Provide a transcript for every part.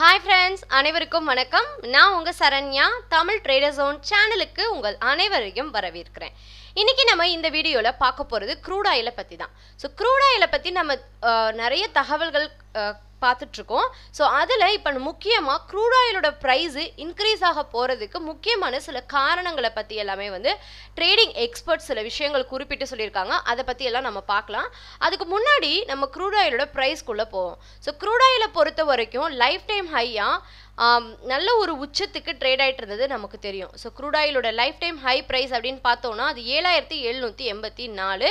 hi friends அனைவருக்கும் வணக்கம் நான் உங்கள் சரண்யா தமிழ் ட்ரேடர் ஜோன் சேனலுக்கு உங்கள் அனைவரையும் வரவேற்கிறேன் இன்றைக்கி நம்ம இந்த வீடியோவில் பார்க்க போகிறது க்ரூட் ஆயிலை பற்றி தான் ஸோ க்ரூட் ஆயிலை பற்றி நம்ம நிறைய தகவல்கள் பார்த்துட்ருக்கோம் ஸோ அதில் இப்போ முக்கியமாக க்ரூடாயிலோட ப்ரைஸு இன்க்ரீஸ் ஆக போகிறதுக்கு முக்கியமான சில காரணங்களை பற்றி எல்லாமே வந்து ட்ரேடிங் எக்ஸ்பர்ட் சில விஷயங்கள் குறிப்பிட்டு சொல்லியிருக்காங்க அதை பற்றி எல்லாம் நம்ம பார்க்கலாம் அதுக்கு முன்னாடி நம்ம க்ரூடாயிலோட ஆயிலோட ப்ரைஸ்க்குள்ளே போவோம் ஸோ க்ரூட் பொறுத்த வரைக்கும் லைஃப் டைம் ஹையாக நல்ல ஒரு உச்சத்துக்கு ட்ரேட் ஆகிட்டு இருந்தது நமக்கு தெரியும் ஸோ க்ரூட் ஆயிலோட லைஃப் டைம் ஹை ப்ரைஸ் அப்படின்னு பார்த்தோம்னா அது ஏழாயிரத்தி எழுநூற்றி எண்பத்தி நாலு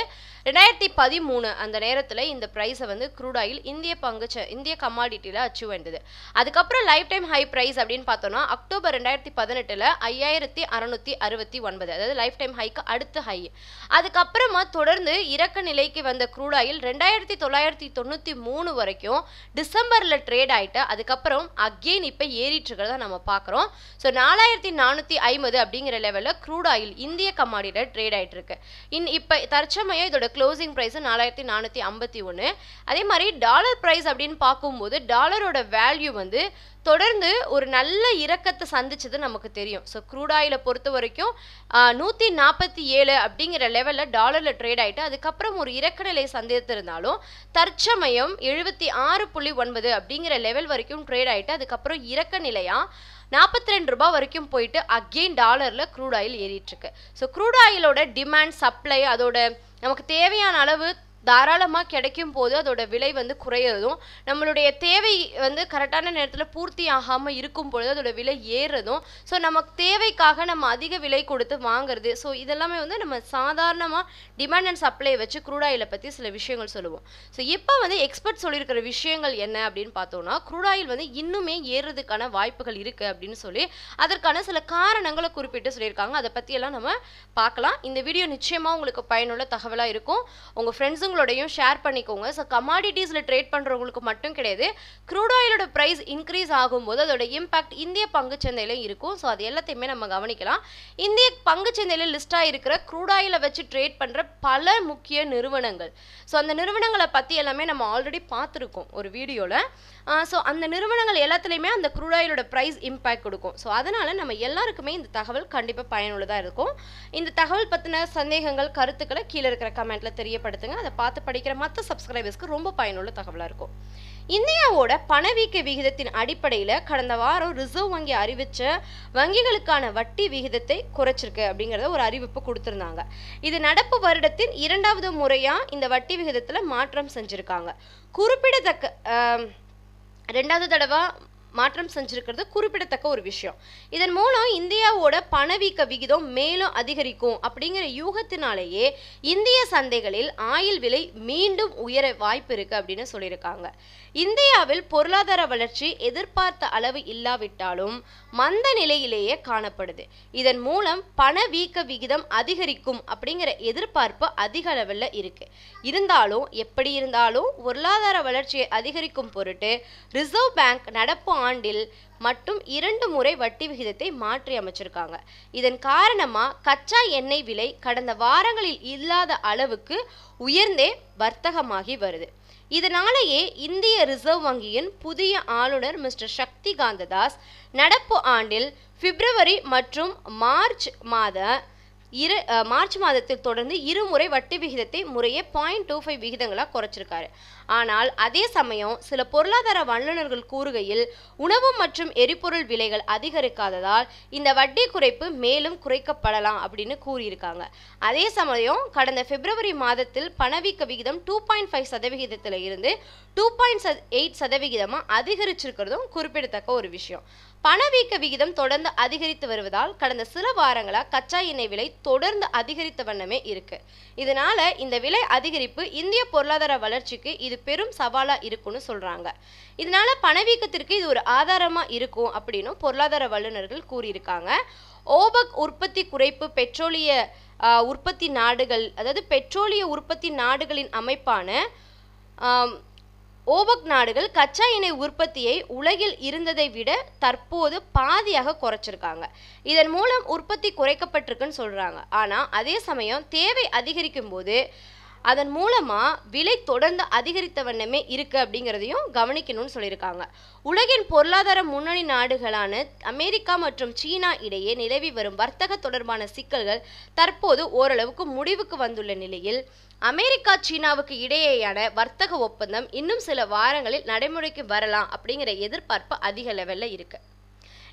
ரெண்டாயிரத்தி பதிமூணு அந்த நேரத்தில் இந்த ப்ரைஸை வந்து க்ரூடாயில் ஆயில் இந்திய பங்கு இந்திய கமாடிட்டியில் அச்சீவ் ஆயிருந்தது அதுக்கப்புறம் லைஃப் டைம் ஹை ப்ரைஸ் அப்படின்னு பார்த்தோம்னா அக்டோபர் ரெண்டாயிரத்தி பதினெட்டில் ஐயாயிரத்தி அறநூற்றி அறுபத்தி ஒன்பது அதாவது லைஃப் டைம் ஹைக்கு அடுத்த ஹை அதுக்கப்புறமா தொடர்ந்து இறக்க நிலைக்கு வந்த க்ரூடாயில் ஆயில் ரெண்டாயிரத்தி தொள்ளாயிரத்தி தொண்ணூற்றி மூணு வரைக்கும் டிசம்பரில் ட்ரேட் ஆகிட்டு அதுக்கப்புறம் அகெயின் இப்போ ஏறிட்டு இருக்கிறத நம்ம பார்க்குறோம் ஸோ நாலாயிரத்தி நானூற்றி ஐம்பது அப்படிங்கிற லெவலில் க்ரூட் ஆயில் இந்திய கமாடியில் ட்ரேட் ஆகிட்டு இருக்கு இன் இப்போ தற்சமயம் இதோட க்ளோசிங் ப்ரைஸ் நாலாயிரத்தி நானூற்றி ஐம்பத்தி ஒன்று அதே மாதிரி டாலர் ப்ரைஸ் அப்படின்னு பார்க்கும்போது டாலரோட வேல்யூ வந்து தொடர்ந்து ஒரு நல்ல இறக்கத்தை சந்திச்சது நமக்கு தெரியும் ஸோ க்ரூடாயில் பொறுத்த வரைக்கும் நூற்றி நாற்பத்தி ஏழு அப்படிங்கிற லெவலில் டாலரில் ட்ரேட் ஆகிட்டு அதுக்கப்புறம் ஒரு இறக்க நிலை சந்தித்திருந்தாலும் தற்சமயம் எழுபத்தி ஆறு புள்ளி ஒன்பது அப்படிங்கிற லெவல் வரைக்கும் ட்ரேட் ஆகிட்டு அதுக்கப்புறம் இறக்க நிலையாக நாற்பத்தி ரெண்டு ரூபாய் வரைக்கும் போயிட்டு அகெயின் டாலரில் க்ரூட் ஆயில் ஏறிட்டுருக்கு ஸோ க்ரூட் ஆயிலோட டிமாண்ட் சப்ளை அதோட நமக்கு தேவையான அளவு தாராளமாக கிடைக்கும் போது அதோட விலை வந்து குறையிறதும் நம்மளுடைய தேவை வந்து கரெக்டான நேரத்தில் பூர்த்தி ஆகாமல் இருக்கும் பொழுது அதோட விலை ஏறுறதும் ஸோ நமக்கு தேவைக்காக நம்ம அதிக விலை கொடுத்து வாங்குறது ஸோ இதெல்லாமே வந்து நம்ம சாதாரணமாக டிமாண்ட் அண்ட் சப்ளை வச்சு க்ரூட் ஆயிலை பற்றி சில விஷயங்கள் சொல்லுவோம் ஸோ இப்போ வந்து எக்ஸ்பர்ட் சொல்லியிருக்கிற விஷயங்கள் என்ன அப்படின்னு பார்த்தோம்னா க்ரூட் ஆயில் வந்து இன்னுமே ஏறுறதுக்கான வாய்ப்புகள் இருக்குது அப்படின்னு சொல்லி அதற்கான சில காரணங்களை குறிப்பிட்டு சொல்லியிருக்காங்க அதை பற்றியெல்லாம் நம்ம பார்க்கலாம் இந்த வீடியோ நிச்சயமாக உங்களுக்கு பயனுள்ள தகவலாக இருக்கும் உங்கள் ஃப்ரெண்ட்ஸும் தெரிஞ்சவங்களோடையும் ஷேர் பண்ணிக்கோங்க ஸோ கமாடிட்டிஸில் ட்ரேட் பண்ணுறவங்களுக்கு மட்டும் கிடையாது க்ரூட் ஆயிலோட ப்ரைஸ் இன்க்ரீஸ் ஆகும்போது அதோட இம்பாக்ட் இந்திய பங்கு சந்தையிலும் இருக்கும் ஸோ அது எல்லாத்தையுமே நம்ம கவனிக்கலாம் இந்திய பங்கு சந்தையில் லிஸ்டாக இருக்கிற க்ரூட் ஆயிலை வச்சு ட்ரேட் பண்ணுற பல முக்கிய நிறுவனங்கள் ஸோ அந்த நிறுவனங்களை பற்றி எல்லாமே நம்ம ஆல்ரெடி பார்த்துருக்கோம் ஒரு வீடியோவில் ஸோ அந்த நிறுவனங்கள் எல்லாத்துலேயுமே அந்த குரூடாயிலோட ஆயிலோட ப்ரைஸ் இம்பேக்ட் கொடுக்கும் ஸோ அதனால் நம்ம எல்லாருக்குமே இந்த தகவல் கண்டிப்பாக பயனுள்ளதாக இருக்கும் இந்த தகவல் பற்றின சந்தேகங்கள் கருத்துக்களை கீழே இருக்கிற கமெண்ட்டில் தெரியப்படுத்துங்க அதை பார்த்து படிக்கிற மற்ற சப்ஸ்கிரைபர்ஸ்க்கு ரொம்ப பயனுள்ள தகவலாக இருக்கும் இந்தியாவோட பணவீக்க விகிதத்தின் அடிப்படையில் கடந்த வாரம் ரிசர்வ் வங்கி அறிவித்த வங்கிகளுக்கான வட்டி விகிதத்தை குறைச்சிருக்கு அப்படிங்கிறத ஒரு அறிவிப்பு கொடுத்துருந்தாங்க இது நடப்பு வருடத்தின் இரண்டாவது முறையாக இந்த வட்டி விகிதத்தில் மாற்றம் செஞ்சுருக்காங்க குறிப்பிடத்தக்க ரெண்டாவது தடவை மாற்றம் செஞ்சிருக்கிறது குறிப்பிடத்தக்க ஒரு விஷயம் இதன் மூலம் இந்தியாவோட பணவீக்க விகிதம் மேலும் அதிகரிக்கும் அப்படிங்கிற யூகத்தினாலேயே இந்திய சந்தைகளில் ஆயில் விலை மீண்டும் உயர வாய்ப்பு இருக்கு அப்படின்னு சொல்லியிருக்காங்க இந்தியாவில் பொருளாதார வளர்ச்சி எதிர்பார்த்த அளவு இல்லாவிட்டாலும் மந்த நிலையிலேயே காணப்படுது இதன் மூலம் பணவீக்க விகிதம் அதிகரிக்கும் அப்படிங்கிற எதிர்பார்ப்பு அதிக அளவில் இருக்கு இருந்தாலும் எப்படி இருந்தாலும் பொருளாதார வளர்ச்சியை அதிகரிக்கும் பொருட்டு ரிசர்வ் பேங்க் நடப்பு ஆண்டில் மட்டும் இரண்டு முறை வட்டி விகிதத்தை மாற்றி அமைச்சிருக்காங்க இதன் காரணமாக கச்சா எண்ணெய் விலை கடந்த வாரங்களில் இல்லாத அளவுக்கு உயர்ந்தே வர்த்தகமாகி வருது இதனாலேயே இந்திய ரிசர்வ் வங்கியின் புதிய ஆளுநர் மிஸ்டர் சக்தி காந்ததாஸ் நடப்பு ஆண்டில் பிப்ரவரி மற்றும் மார்ச் மாத இரு மார்ச் மாதத்தில் தொடர்ந்து இருமுறை வட்டி விகிதத்தை முறையே பாயிண்ட் டூ ஃபைவ் விகிதங்களாக குறைச்சிருக்காரு ஆனால் அதே சமயம் சில பொருளாதார வல்லுநர்கள் கூறுகையில் உணவு மற்றும் எரிபொருள் விலைகள் அதிகரிக்காததால் இந்த வட்டி குறைப்பு மேலும் குறைக்கப்படலாம் அப்படின்னு கூறியிருக்காங்க அதே சமயம் கடந்த பிப்ரவரி மாதத்தில் பணவீக்க விகிதம் டூ பாயிண்ட் ஃபைவ் சதவிகிதத்தில் இருந்து டூ பாயிண்ட் எயிட் சதவிகிதமாக அதிகரிச்சிருக்கிறதும் குறிப்பிடத்தக்க ஒரு விஷயம் பணவீக்க விகிதம் தொடர்ந்து அதிகரித்து வருவதால் கடந்த சில வாரங்களாக கச்சா எண்ணெய் விலை தொடர்ந்து அதிகரித்த வண்ணமே இருக்கு இதனால இந்த விலை அதிகரிப்பு இந்திய பொருளாதார வளர்ச்சிக்கு இது பெரும் சவாலா இருக்கும்னு சொல்றாங்க இதனால பணவீக்கத்திற்கு இது ஒரு ஆதாரமா இருக்கும் அப்படின்னு பொருளாதார வல்லுநர்கள் கூறியிருக்காங்க ஓபக் உற்பத்தி குறைப்பு பெட்ரோலிய உற்பத்தி நாடுகள் அதாவது பெட்ரோலிய உற்பத்தி நாடுகளின் அமைப்பான ஓபக் நாடுகள் கச்சா எண்ணெய் உற்பத்தியை உலகில் இருந்ததை விட தற்போது பாதியாக குறைச்சிருக்காங்க இதன் மூலம் உற்பத்தி குறைக்கப்பட்டிருக்குன்னு சொல்கிறாங்க ஆனால் அதே சமயம் தேவை அதிகரிக்கும் போது அதன் மூலமாக விலை தொடர்ந்து அதிகரித்த வண்ணமே இருக்குது அப்படிங்கிறதையும் கவனிக்கணும்னு சொல்லியிருக்காங்க உலகின் பொருளாதார முன்னணி நாடுகளான அமெரிக்கா மற்றும் சீனா இடையே நிலவி வரும் வர்த்தக தொடர்பான சிக்கல்கள் தற்போது ஓரளவுக்கு முடிவுக்கு வந்துள்ள நிலையில் அமெரிக்கா சீனாவுக்கு இடையேயான வர்த்தக ஒப்பந்தம் இன்னும் சில வாரங்களில் நடைமுறைக்கு வரலாம் அப்படிங்கிற எதிர்பார்ப்பு அதிக லெவலில் இருக்குது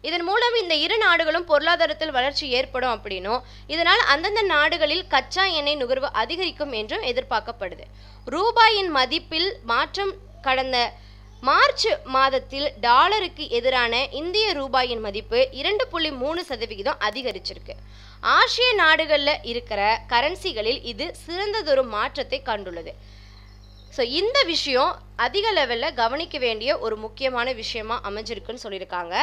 இதன் மூலம் இந்த இரு நாடுகளும் பொருளாதாரத்தில் வளர்ச்சி ஏற்படும் அப்படின்னும் இதனால் அந்தந்த நாடுகளில் கச்சா எண்ணெய் நுகர்வு அதிகரிக்கும் என்றும் எதிர்பார்க்கப்படுது ரூபாயின் மதிப்பில் மாற்றம் கடந்த மார்ச் மாதத்தில் டாலருக்கு எதிரான இந்திய ரூபாயின் மதிப்பு இரண்டு புள்ளி மூணு சதவிகிதம் அதிகரிச்சிருக்கு ஆசிய நாடுகளில் இருக்கிற கரன்சிகளில் இது சிறந்ததொரு மாற்றத்தை கண்டுள்ளது ஸோ இந்த விஷயம் அதிக லெவலில் கவனிக்க வேண்டிய ஒரு முக்கியமான விஷயமா அமைஞ்சிருக்குன்னு சொல்லியிருக்காங்க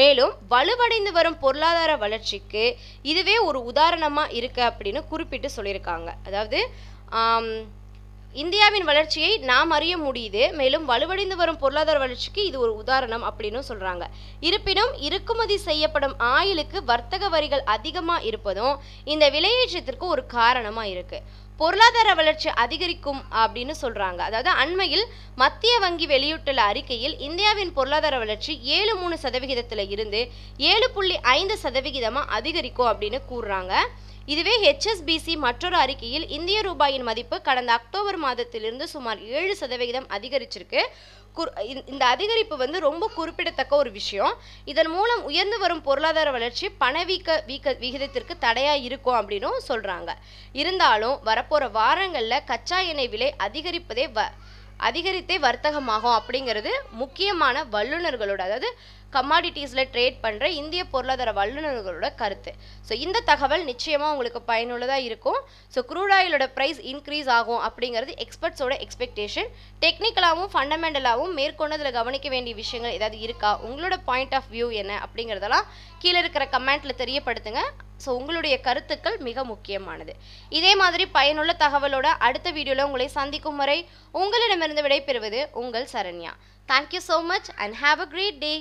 மேலும் வலுவடைந்து வரும் பொருளாதார வளர்ச்சிக்கு இதுவே ஒரு உதாரணமாக இருக்கு அப்படின்னு குறிப்பிட்டு சொல்லியிருக்காங்க அதாவது இந்தியாவின் வளர்ச்சியை நாம் அறிய முடியுது மேலும் வலுவடைந்து வரும் பொருளாதார வளர்ச்சிக்கு இது ஒரு உதாரணம் அப்படின்னு சொல்றாங்க இருப்பினும் இறக்குமதி செய்யப்படும் ஆயிலுக்கு வர்த்தக வரிகள் அதிகமாக இருப்பதும் இந்த விலையேற்றத்திற்கு ஒரு காரணமா இருக்கு பொருளாதார வளர்ச்சி அதிகரிக்கும் அப்படின்னு சொல்றாங்க அதாவது அண்மையில் மத்திய வங்கி வெளியிட்டுள்ள அறிக்கையில் இந்தியாவின் பொருளாதார வளர்ச்சி ஏழு மூணு சதவிகிதத்தில் இருந்து ஏழு புள்ளி ஐந்து சதவிகிதமாக அதிகரிக்கும் அப்படின்னு கூறுறாங்க இதுவே ஹெச்எஸ்பிசி மற்றொரு அறிக்கையில் இந்திய ரூபாயின் மதிப்பு கடந்த அக்டோபர் மாதத்திலிருந்து சுமார் ஏழு சதவிகிதம் அதிகரிச்சிருக்கு இந்த அதிகரிப்பு வந்து ரொம்ப குறிப்பிடத்தக்க ஒரு விஷயம் இதன் மூலம் உயர்ந்து வரும் பொருளாதார வளர்ச்சி பணவீக்க வீக்க விகிதத்திற்கு தடையா இருக்கும் அப்படின்னும் சொல்கிறாங்க இருந்தாலும் வரப்போகிற வாரங்களில் கச்சா எண்ணெய் விலை அதிகரிப்பதே வ அதிகரித்தே வர்த்தகமாகும் அப்படிங்கிறது முக்கியமான வல்லுநர்களோட அதாவது கமாடிட்டிஸில் ட்ரேட் பண்ணுற இந்திய பொருளாதார வல்லுநர்களோட கருத்து ஸோ இந்த தகவல் நிச்சயமாக உங்களுக்கு பயனுள்ளதாக இருக்கும் ஸோ குரூட் ஆயிலோட ப்ரைஸ் இன்க்ரீஸ் ஆகும் அப்படிங்கிறது எக்ஸ்பர்ட்ஸோட எக்ஸ்பெக்டேஷன் டெக்னிக்கலாகவும் ஃபண்டமெண்டலாகவும் மேற்கொண்டதில் கவனிக்க வேண்டிய விஷயங்கள் ஏதாவது இருக்கா உங்களோட பாயிண்ட் ஆஃப் வியூ என்ன அப்படிங்கிறதெல்லாம் கீழே இருக்கிற கமெண்ட்டில் தெரியப்படுத்துங்க ஸோ உங்களுடைய கருத்துக்கள் மிக முக்கியமானது இதே மாதிரி பயனுள்ள தகவலோட அடுத்த வீடியோவில் உங்களை சந்திக்கும் முறை உங்களிடமிருந்து விடைபெறுவது உங்கள் Saranya thank you so much and have a great day